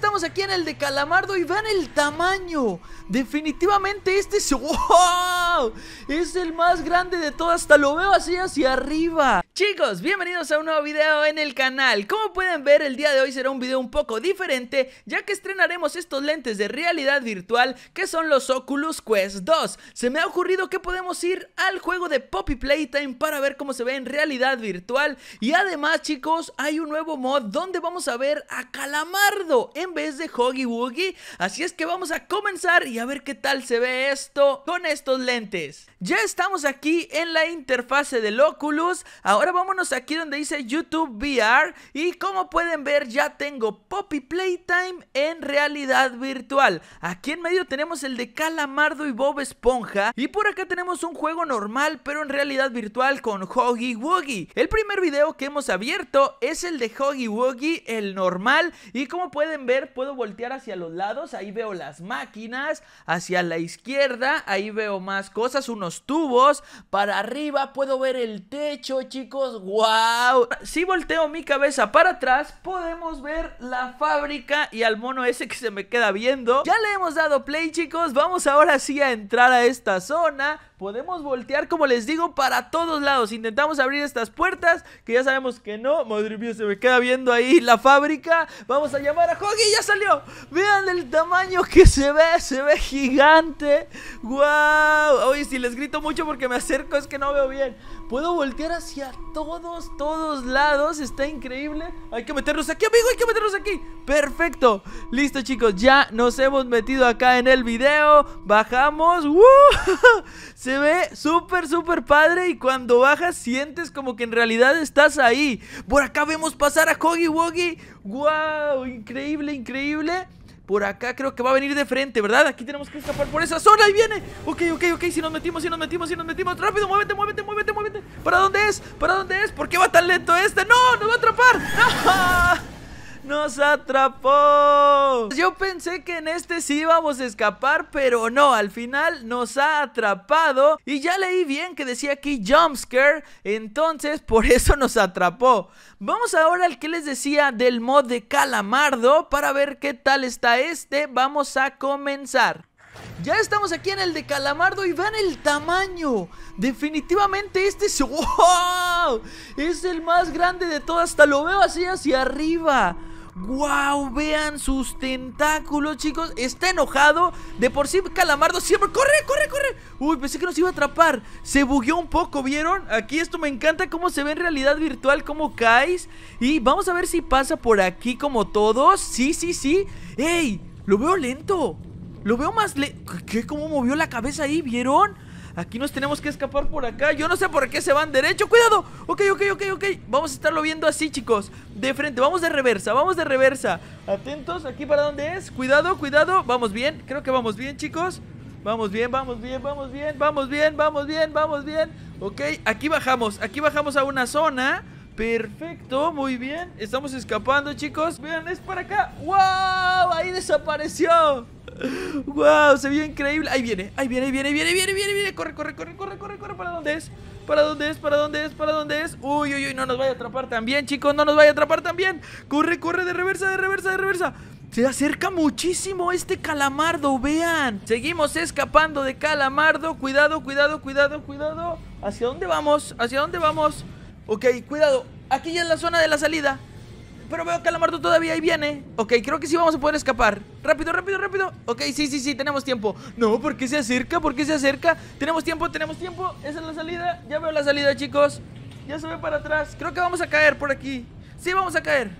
estamos aquí en el de Calamardo y vean el tamaño. Definitivamente este es... Es el más grande de todo, hasta lo veo así hacia arriba. Chicos, bienvenidos a un nuevo video en el canal. Como pueden ver, el día de hoy será un video un poco diferente, ya que estrenaremos estos lentes de realidad virtual que son los Oculus Quest 2. Se me ha ocurrido que podemos ir al juego de Poppy Playtime para ver cómo se ve en realidad virtual. Y además, chicos, hay un nuevo mod donde vamos a ver a Calamardo vez de Hoggy Woogie. Así es que vamos a comenzar y a ver qué tal se ve esto con estos lentes. Ya estamos aquí en la interfase de Oculus. Ahora vámonos aquí donde dice YouTube VR. Y como pueden ver ya tengo Poppy Playtime en realidad virtual. Aquí en medio tenemos el de Calamardo y Bob Esponja. Y por acá tenemos un juego normal pero en realidad virtual con Huggy Woogie. El primer video que hemos abierto es el de Huggy Woogie, el normal. Y como pueden ver puedo voltear hacia los lados, ahí veo las máquinas, hacia la izquierda, ahí veo más cosas, unos tubos, para arriba puedo ver el techo, chicos, wow. Si volteo mi cabeza para atrás, podemos ver la fábrica y al mono ese que se me queda viendo. Ya le hemos dado play, chicos, vamos ahora sí a entrar a esta zona podemos voltear, como les digo, para todos lados. Intentamos abrir estas puertas, que ya sabemos que no. Madre mía, se me queda viendo ahí la fábrica. Vamos a llamar a Hoggy, ya salió. Vean el tamaño que se ve, se ve gigante. ¡Wow! Oye, si les grito mucho porque me acerco es que no veo bien. Puedo voltear hacia todos, todos lados. Está increíble. Hay que meternos aquí, amigo, hay que meternos aquí. Perfecto. Listo, chicos, ya nos hemos metido acá en el video. Bajamos. Se ve súper, súper padre y cuando bajas sientes como que en realidad estás ahí. Por acá vemos pasar a Hoggy Woggy. ¡Wow! Increíble, increíble. Por acá creo que va a venir de frente, ¿verdad? Aquí tenemos que escapar por esa zona y viene Ok, ok, ok, si nos metimos, si nos metimos, si nos metimos Rápido, muévete, muévete, muévete, muévete ¿Para dónde es? ¿Para dónde es? ¿Por qué va tan lento este? ¡No! ¡Nos va a atrapar! ¡No! ¡Ah! ¡Nos atrapó! Yo pensé que en este sí íbamos a escapar, pero no, al final nos ha atrapado. Y ya leí bien que decía aquí jumpscare, entonces por eso nos atrapó. Vamos ahora al que les decía del mod de Calamardo para ver qué tal está este. Vamos a comenzar. Ya estamos aquí en el de Calamardo y vean el tamaño. Definitivamente este es... ¡Wow! Es el más grande de todo. Hasta lo veo así hacia arriba. ¡Wow! Vean sus tentáculos, chicos. Está enojado. De por sí, Calamardo siempre. ¡Corre, corre, corre! Uy, pensé que nos iba a atrapar. Se bugueó un poco, ¿vieron? Aquí esto me encanta cómo se ve en realidad virtual, cómo caes. Y vamos a ver si pasa por aquí como todos. Sí, sí, sí. ¡Ey! Lo veo lento. Lo veo más lento. ¿Qué? ¿Cómo movió la cabeza ahí? ¿Vieron? Aquí nos tenemos que escapar por acá Yo no sé por qué se van derecho, cuidado Ok, ok, ok, ok Vamos a estarlo viendo así, chicos De frente, vamos de reversa, vamos de reversa Atentos, aquí para dónde es Cuidado, cuidado, vamos bien Creo que vamos bien, chicos Vamos bien, vamos bien, vamos bien, vamos bien, vamos bien, vamos bien Ok, aquí bajamos Aquí bajamos a una zona Perfecto, muy bien Estamos escapando, chicos Vean, es para acá ¡Wow! Ahí desapareció ¡Wow! Se vio increíble Ahí viene, ahí viene, ahí viene, ahí viene, viene, viene, viene Corre, corre, corre, corre, corre, corre ¿Para dónde es? ¿Para dónde es? ¿Para dónde es? ¿Para dónde es? Uy, uy, uy No nos vaya a atrapar también, chicos No nos vaya a atrapar también Corre, corre De reversa, de reversa, de reversa se acerca muchísimo este calamardo, vean Seguimos escapando de calamardo Cuidado, cuidado, cuidado, cuidado ¿Hacia dónde vamos? ¿Hacia dónde vamos? Ok, cuidado. Aquí ya es la zona de la salida. Pero veo que Calamardo todavía ahí viene. Ok, creo que sí vamos a poder escapar. Rápido, rápido, rápido. Ok, sí, sí, sí, tenemos tiempo. No, ¿por qué se acerca? ¿Por qué se acerca? Tenemos tiempo, tenemos tiempo. Esa es la salida. Ya veo la salida, chicos. Ya se ve para atrás. Creo que vamos a caer por aquí. Sí, vamos a caer.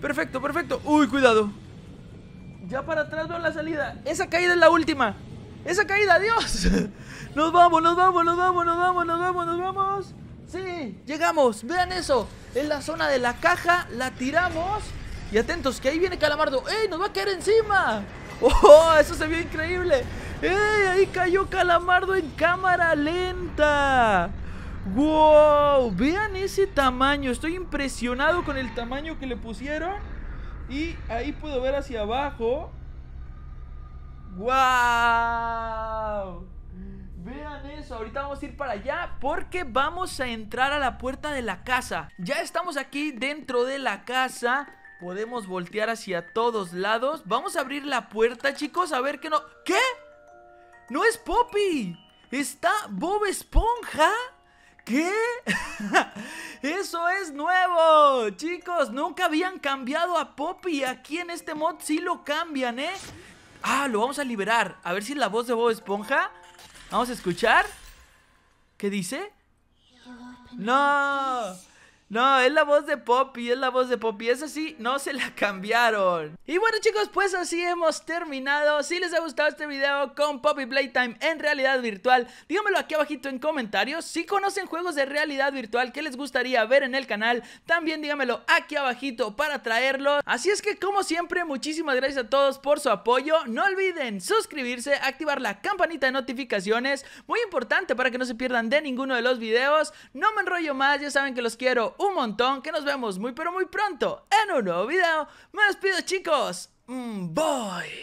Perfecto, perfecto. Uy, cuidado. Ya para atrás veo la salida. Esa caída es la última. Esa caída, adiós. Nos vamos, nos vamos, nos vamos, nos vamos, nos vamos, nos vamos. Sí, llegamos, vean eso En la zona de la caja, la tiramos Y atentos, que ahí viene Calamardo ¡Ey, nos va a caer encima! ¡Oh, eso se vio increíble! ¡Ey, ahí cayó Calamardo en cámara lenta! ¡Wow! Vean ese tamaño, estoy impresionado con el tamaño que le pusieron Y ahí puedo ver hacia abajo ¡Wow! Vean eso, ahorita vamos a ir para allá porque vamos a entrar a la puerta de la casa. Ya estamos aquí dentro de la casa. Podemos voltear hacia todos lados. Vamos a abrir la puerta, chicos, a ver qué no... ¿Qué? ¡No es Poppy! ¿Está Bob Esponja? ¿Qué? ¡Eso es nuevo! Chicos, nunca habían cambiado a Poppy. Aquí en este mod sí lo cambian, ¿eh? Ah, lo vamos a liberar. A ver si es la voz de Bob Esponja. Vamos a escuchar. ¿Qué dice? No. No, es la voz de Poppy, es la voz de Poppy. es sí, no se la cambiaron. Y bueno chicos, pues así hemos terminado. Si les ha gustado este video con Poppy Playtime en realidad virtual, dígamelo aquí abajito en comentarios. Si conocen juegos de realidad virtual que les gustaría ver en el canal, también dígamelo aquí abajito para traerlo. Así es que como siempre, muchísimas gracias a todos por su apoyo. No olviden suscribirse, activar la campanita de notificaciones. Muy importante para que no se pierdan de ninguno de los videos. No me enrollo más, ya saben que los quiero un montón, que nos vemos muy pero muy pronto en un nuevo video. Me despido chicos. Voy. Mm,